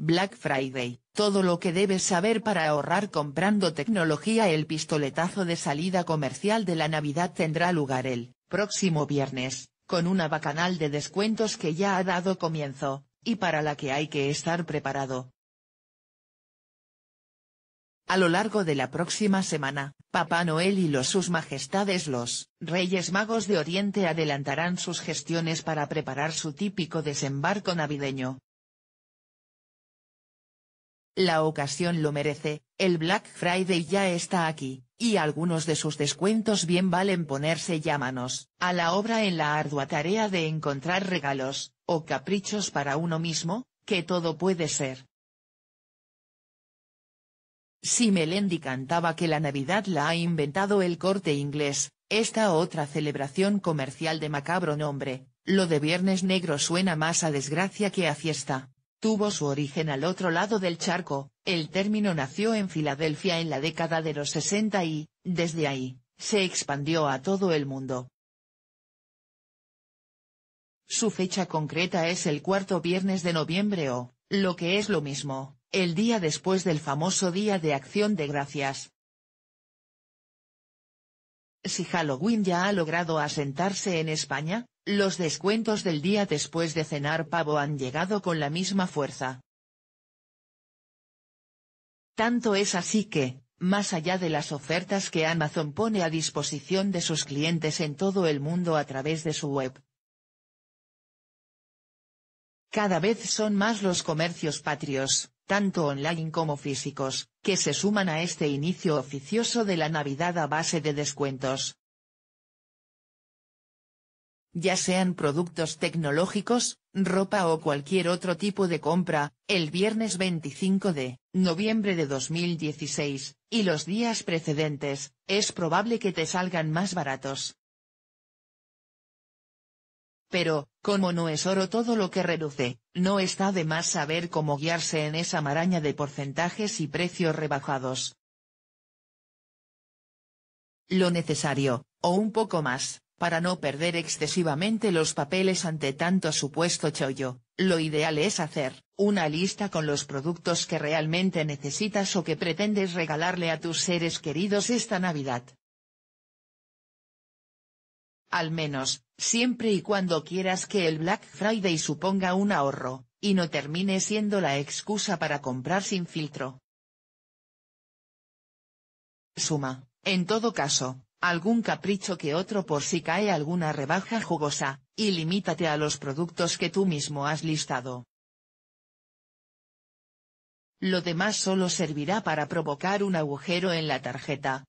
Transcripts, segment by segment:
Black Friday, todo lo que debes saber para ahorrar comprando tecnología El pistoletazo de salida comercial de la Navidad tendrá lugar el próximo viernes, con una bacanal de descuentos que ya ha dado comienzo, y para la que hay que estar preparado. A lo largo de la próxima semana, Papá Noel y los sus majestades los Reyes Magos de Oriente adelantarán sus gestiones para preparar su típico desembarco navideño, la ocasión lo merece, el Black Friday ya está aquí, y algunos de sus descuentos bien valen ponerse llámanos a la obra en la ardua tarea de encontrar regalos, o caprichos para uno mismo, que todo puede ser. Si Melendi cantaba que la Navidad la ha inventado el corte inglés, esta otra celebración comercial de macabro nombre, lo de Viernes Negro suena más a desgracia que a fiesta tuvo su origen al otro lado del charco, el término nació en Filadelfia en la década de los 60 y, desde ahí, se expandió a todo el mundo. Su fecha concreta es el cuarto viernes de noviembre o, lo que es lo mismo, el día después del famoso Día de Acción de Gracias. Si Halloween ya ha logrado asentarse en España, los descuentos del día después de cenar pavo han llegado con la misma fuerza. Tanto es así que, más allá de las ofertas que Amazon pone a disposición de sus clientes en todo el mundo a través de su web. Cada vez son más los comercios patrios, tanto online como físicos, que se suman a este inicio oficioso de la Navidad a base de descuentos ya sean productos tecnológicos, ropa o cualquier otro tipo de compra, el viernes 25 de noviembre de 2016, y los días precedentes, es probable que te salgan más baratos. Pero, como no es oro todo lo que reduce, no está de más saber cómo guiarse en esa maraña de porcentajes y precios rebajados. Lo necesario, o un poco más, para no perder excesivamente los papeles ante tanto supuesto chollo, lo ideal es hacer una lista con los productos que realmente necesitas o que pretendes regalarle a tus seres queridos esta Navidad. Al menos, siempre y cuando quieras que el Black Friday suponga un ahorro, y no termine siendo la excusa para comprar sin filtro. Suma, en todo caso, algún capricho que otro por si cae alguna rebaja jugosa, y limítate a los productos que tú mismo has listado. Lo demás solo servirá para provocar un agujero en la tarjeta.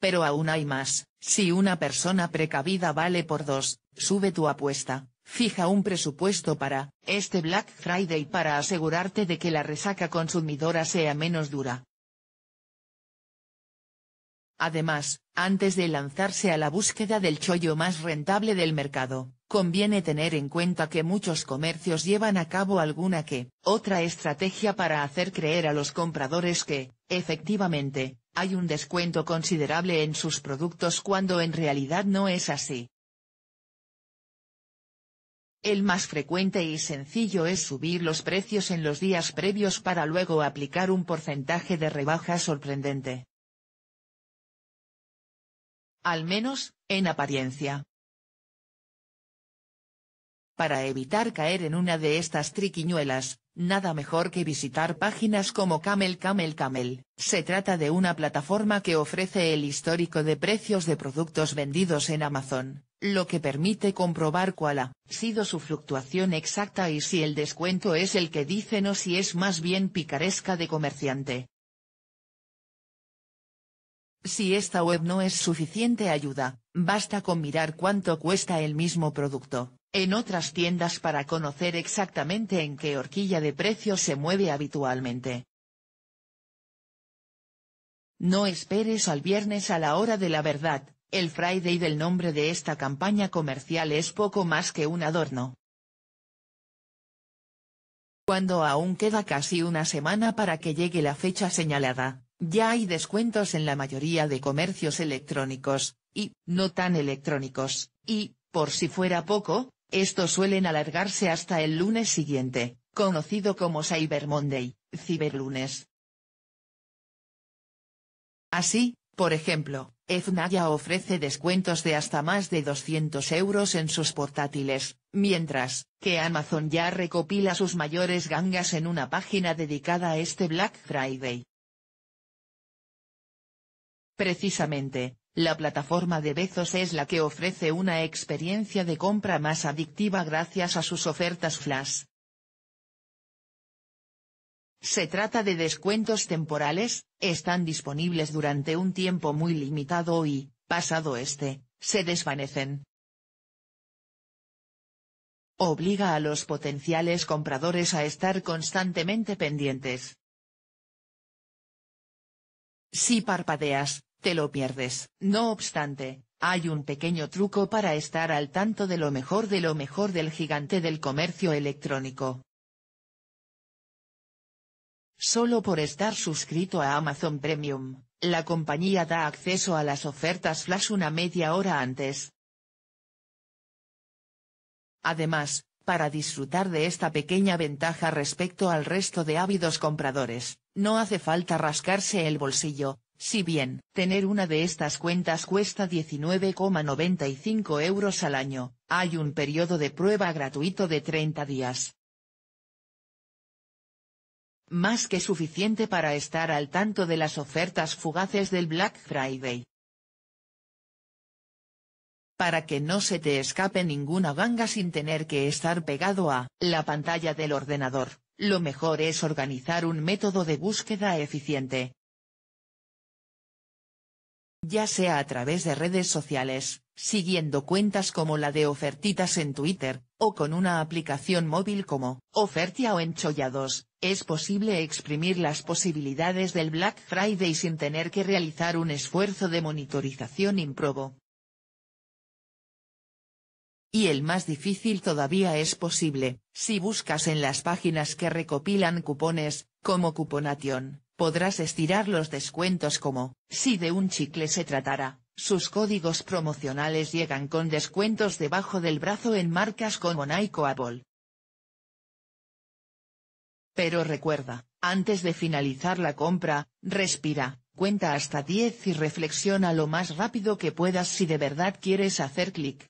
Pero aún hay más, si una persona precavida vale por dos, sube tu apuesta, fija un presupuesto para, este Black Friday para asegurarte de que la resaca consumidora sea menos dura, Además, antes de lanzarse a la búsqueda del chollo más rentable del mercado, conviene tener en cuenta que muchos comercios llevan a cabo alguna que otra estrategia para hacer creer a los compradores que, efectivamente, hay un descuento considerable en sus productos cuando en realidad no es así. El más frecuente y sencillo es subir los precios en los días previos para luego aplicar un porcentaje de rebaja sorprendente al menos, en apariencia. Para evitar caer en una de estas triquiñuelas, nada mejor que visitar páginas como Camel Camel Camel. Se trata de una plataforma que ofrece el histórico de precios de productos vendidos en Amazon, lo que permite comprobar cuál ha sido su fluctuación exacta y si el descuento es el que dicen o si es más bien picaresca de comerciante. Si esta web no es suficiente ayuda, basta con mirar cuánto cuesta el mismo producto, en otras tiendas para conocer exactamente en qué horquilla de precio se mueve habitualmente. No esperes al viernes a la hora de la verdad, el Friday del nombre de esta campaña comercial es poco más que un adorno. Cuando aún queda casi una semana para que llegue la fecha señalada, ya hay descuentos en la mayoría de comercios electrónicos, y, no tan electrónicos, y, por si fuera poco, estos suelen alargarse hasta el lunes siguiente, conocido como Cyber Monday, Ciberlunes. Así, por ejemplo, ya ofrece descuentos de hasta más de 200 euros en sus portátiles, mientras que Amazon ya recopila sus mayores gangas en una página dedicada a este Black Friday. Precisamente, la plataforma de Bezos es la que ofrece una experiencia de compra más adictiva gracias a sus ofertas flash. Se trata de descuentos temporales, están disponibles durante un tiempo muy limitado y, pasado este, se desvanecen. Obliga a los potenciales compradores a estar constantemente pendientes. Si parpadeas, te lo pierdes, no obstante, hay un pequeño truco para estar al tanto de lo mejor de lo mejor del gigante del comercio electrónico. Solo por estar suscrito a Amazon Premium, la compañía da acceso a las ofertas flash una media hora antes. Además, para disfrutar de esta pequeña ventaja respecto al resto de ávidos compradores, no hace falta rascarse el bolsillo, si bien, tener una de estas cuentas cuesta 19,95 euros al año, hay un periodo de prueba gratuito de 30 días. Más que suficiente para estar al tanto de las ofertas fugaces del Black Friday. Para que no se te escape ninguna ganga sin tener que estar pegado a la pantalla del ordenador, lo mejor es organizar un método de búsqueda eficiente, ya sea a través de redes sociales, siguiendo cuentas como la de ofertitas en Twitter, o con una aplicación móvil como Ofertia o Enchollados, es posible exprimir las posibilidades del Black Friday sin tener que realizar un esfuerzo de monitorización improbo. Y el más difícil todavía es posible, si buscas en las páginas que recopilan cupones, como Cuponation. Podrás estirar los descuentos como, si de un chicle se tratara, sus códigos promocionales llegan con descuentos debajo del brazo en marcas como Nike o Apple. Pero recuerda, antes de finalizar la compra, respira, cuenta hasta 10 y reflexiona lo más rápido que puedas si de verdad quieres hacer clic.